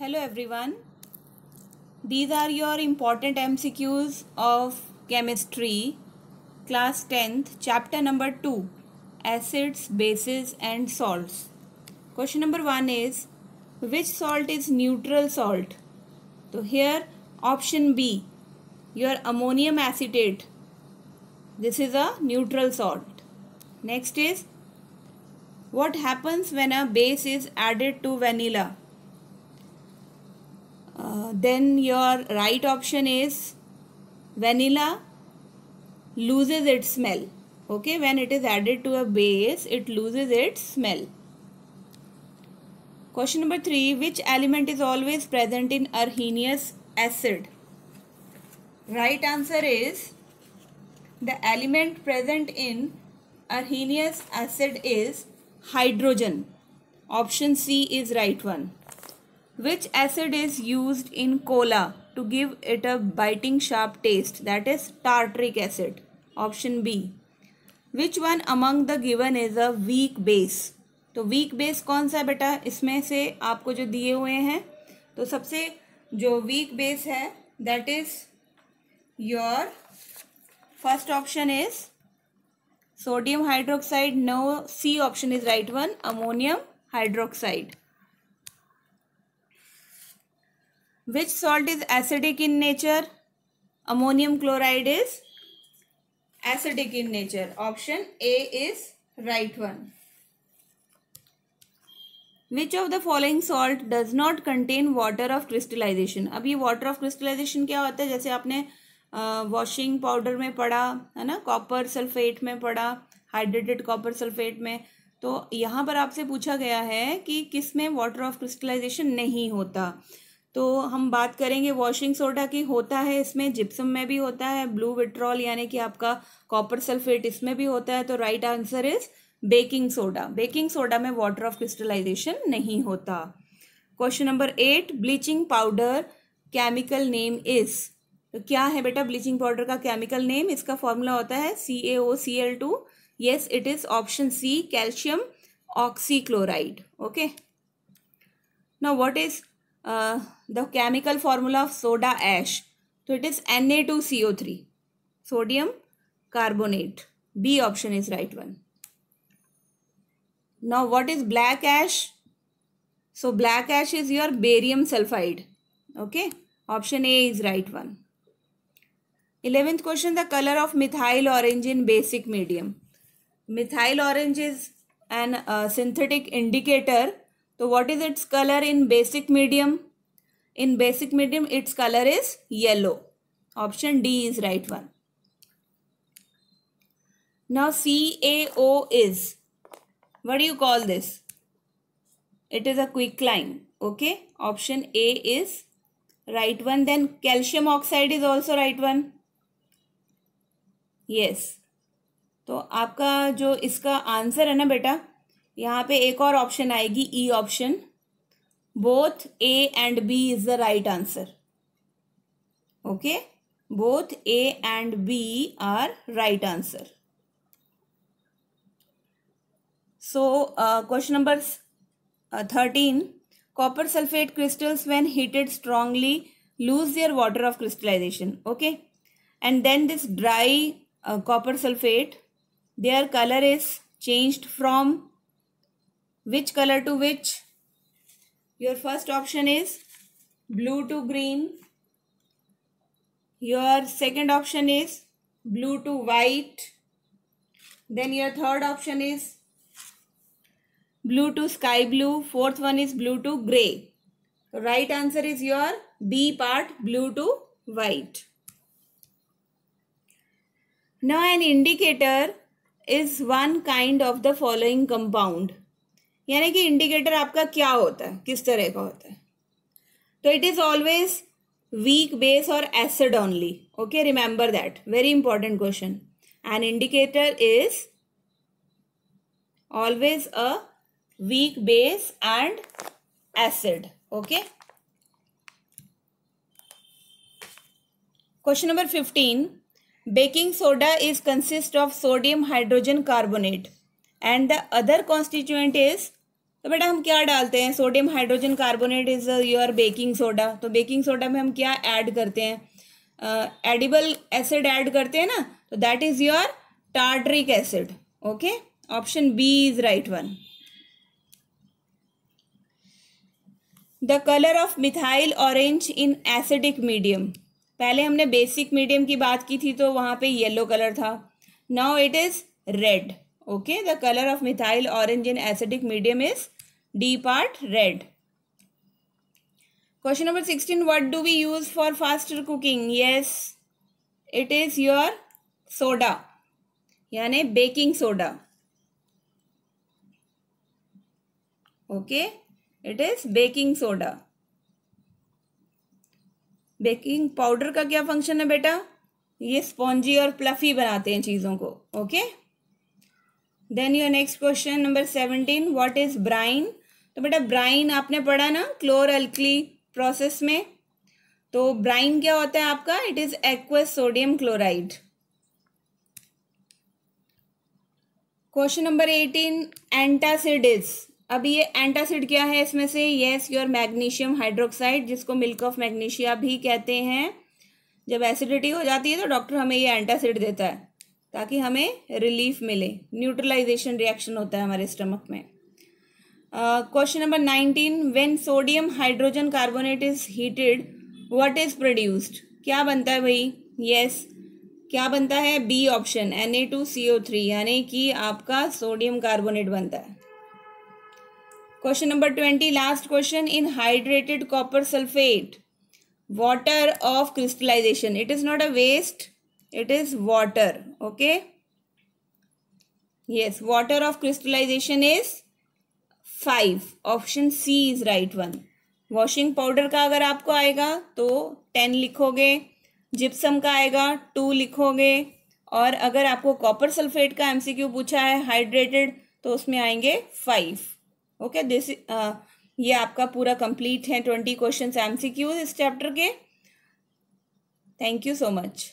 Hello everyone. These are your important MCQs of chemistry class 10th chapter number 2 acids bases and salts. Question number 1 is which salt is neutral salt? So here option B your ammonium acetate. This is a neutral salt. Next is what happens when a base is added to vanilla? Uh, then your right option is vanilla loses its smell okay when it is added to a base it loses its smell question number 3 which element is always present in Arrhenius acid right answer is the element present in Arrhenius acid is hydrogen option c is right one Which acid is used in cola to give it a biting sharp taste? That is tartaric acid. Option B. Which one among the given is a weak base? तो weak base कौन सा है बेटा इसमें से आपको जो दिए हुए हैं तो सबसे जो वीक बेस है that is your first option is sodium hydroxide no C option is right one ammonium hydroxide which salt is acidic in nature ammonium chloride is acidic in nature option a is right one which of the following salt does not contain water of crystallization अब ये water of crystallization क्या होता है जैसे आपने washing powder में पढ़ा है ना कॉपर सल्फेट में पढ़ा हाइड्रेटेड कॉपर सल्फेट में तो यहाँ पर आपसे पूछा गया है कि किस में वाटर ऑफ क्रिस्टलाइजेशन नहीं होता तो हम बात करेंगे वॉशिंग सोडा की होता है इसमें जिप्सम में भी होता है ब्लू विट्रॉल यानी कि आपका कॉपर सल्फेट इसमें भी होता है तो right answer is baking soda baking soda में वाटर ऑफ क्रिस्टलाइजेशन नहीं होता question number eight bleaching powder chemical name is तो क्या है बेटा ब्लीचिंग पाउडर का केमिकल नेम इसका फॉर्मूला होता है C A O C L two yes it is option C calcium oxychloride okay ना what is Uh, the chemical formula of soda ash. So it is Na2CO3, sodium carbonate. B option is right one. Now what is black ash? So black ash is your barium sulfide. Okay. Option A is right one. 11th question the color of methyl orange in basic medium. Methyl orange is an uh, synthetic indicator तो what is its colour in basic medium in basic medium its colour is yellow option D is right one now C A O is what you call this it is a quicklime okay option A is right one then calcium oxide is also right one yes तो आपका जो इसका answer है ना बेटा यहाँ पे एक और ऑप्शन आएगी E option both A and B is the right answer okay both A and B are right answer so question number thirteen copper sulphate crystals when heated strongly lose your water of crystallization okay and then this dry copper sulphate their colour is changed from which color to which? Your first option is blue to green. Your second option is blue to white. Then your third option is blue to sky blue. Fourth one is blue to gray. right answer is your B part blue to white. Now an indicator is one kind of the following compound. यानी कि indicator आपका क्या होता है किस तरह का होता है तो it is always weak base और acid only okay remember that very important question an indicator is always a weak base and acid okay question number fifteen baking soda is consist of sodium hydrogen carbonate and the other constituent is तो बेटा हम क्या डालते हैं sodium hydrogen carbonate is your baking soda तो baking soda में हम क्या ऐड करते हैं एडिबल एसिड ऐड करते हैं ना तो that is your tartaric acid okay option B is right one the colour of methyl orange in acidic medium पहले हमने बेसिक मीडियम की बात की थी तो वहाँ पे येलो कलर था now it is red okay the colour of methyl orange in acidic medium is D part red question number sixteen what do we use for faster cooking yes it is your soda यानी baking soda okay it is baking soda baking powder का क्या function है बेटा ये spongy और fluffy बनाते हैं चीजों को okay okay? Then your next question number seventeen what is brine तो बेटा ब्राइन आपने पढ़ा ना क्लोर अल्कली प्रोसेस में तो ब्राइन क्या होता है आपका it is aqueous sodium chloride question number eighteen antacid is अब ये एंटासिड क्या है इसमें से येस योर मैग्नीशियम हाइड्रोक्साइड जिसको मिल्क ऑफ मैग्नीशिया भी कहते हैं जब एसिडिटी हो जाती है तो डॉक्टर हमें ये एंटासिड देता है ताकि हमें रिलीफ मिले न्यूट्रलाइजेशन रिएक्शन होता है हमारे स्टमक में question number nineteen when sodium hydrogen carbonate is heated what is produced क्या बनता है भाई यस yes. क्या बनता है B option N A two C O three यानी कि आपका सोडियम कार्बोनेट बनता है question number twenty last question in hydrated copper sulphate water of crystallization it is not a waste it is water okay yes water of crystallization is five option C is right one washing powder का अगर आपको आएगा तो ten लिखोगे gypsum का आएगा to लिखोगे और अगर आपको कॉपर सल्फेट का एमसीक्यू पूछा है हाइड्रेटेड तो उसमें आएंगे फाइव ओके दिस ये आपका पूरा कंप्लीट है ट्वेंटी क्वेश्चन एमसीक्यू इस चैप्टर के थैंक यू सो मच